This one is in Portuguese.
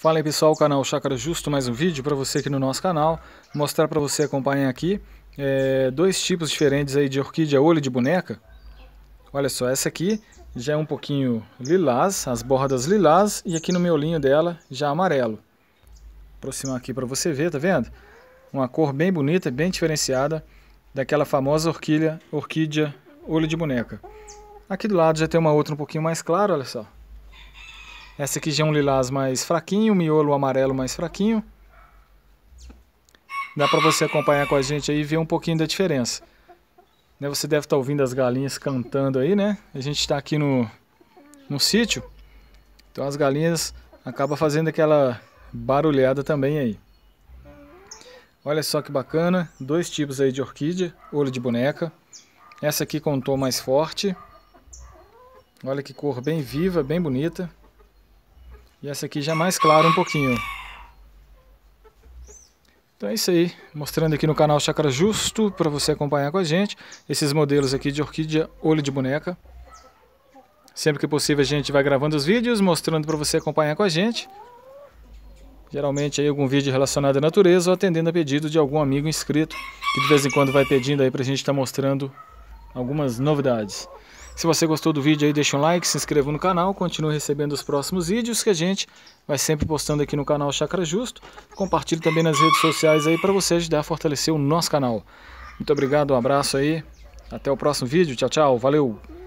Fala aí pessoal, canal Chácara Justo, mais um vídeo para você aqui no nosso canal, mostrar para você acompanhar aqui é, dois tipos diferentes aí de orquídea olho de boneca. Olha só, essa aqui já é um pouquinho lilás, as bordas lilás e aqui no miolinho dela já é amarelo. Vou aproximar aqui para você ver, tá vendo? Uma cor bem bonita, bem diferenciada daquela famosa orquídea, orquídea olho de boneca. Aqui do lado já tem uma outra um pouquinho mais clara, olha só. Essa aqui já é um lilás mais fraquinho, miolo amarelo mais fraquinho. Dá para você acompanhar com a gente aí e ver um pouquinho da diferença. Né, você deve estar tá ouvindo as galinhas cantando aí, né? A gente está aqui no, no sítio, então as galinhas acabam fazendo aquela barulhada também aí. Olha só que bacana, dois tipos aí de orquídea, olho de boneca. Essa aqui com um tom mais forte. Olha que cor bem viva, bem bonita. E essa aqui já é mais clara um pouquinho. Então é isso aí, mostrando aqui no canal Chakra Justo para você acompanhar com a gente esses modelos aqui de orquídea olho de boneca. Sempre que possível a gente vai gravando os vídeos, mostrando para você acompanhar com a gente. Geralmente aí algum vídeo relacionado à natureza ou atendendo a pedido de algum amigo inscrito que de vez em quando vai pedindo aí para a gente estar tá mostrando algumas novidades. Se você gostou do vídeo aí, deixa um like, se inscreva no canal, continue recebendo os próximos vídeos que a gente vai sempre postando aqui no canal Chakra Justo. Compartilhe também nas redes sociais aí para você ajudar a fortalecer o nosso canal. Muito obrigado, um abraço aí. Até o próximo vídeo. Tchau, tchau. Valeu!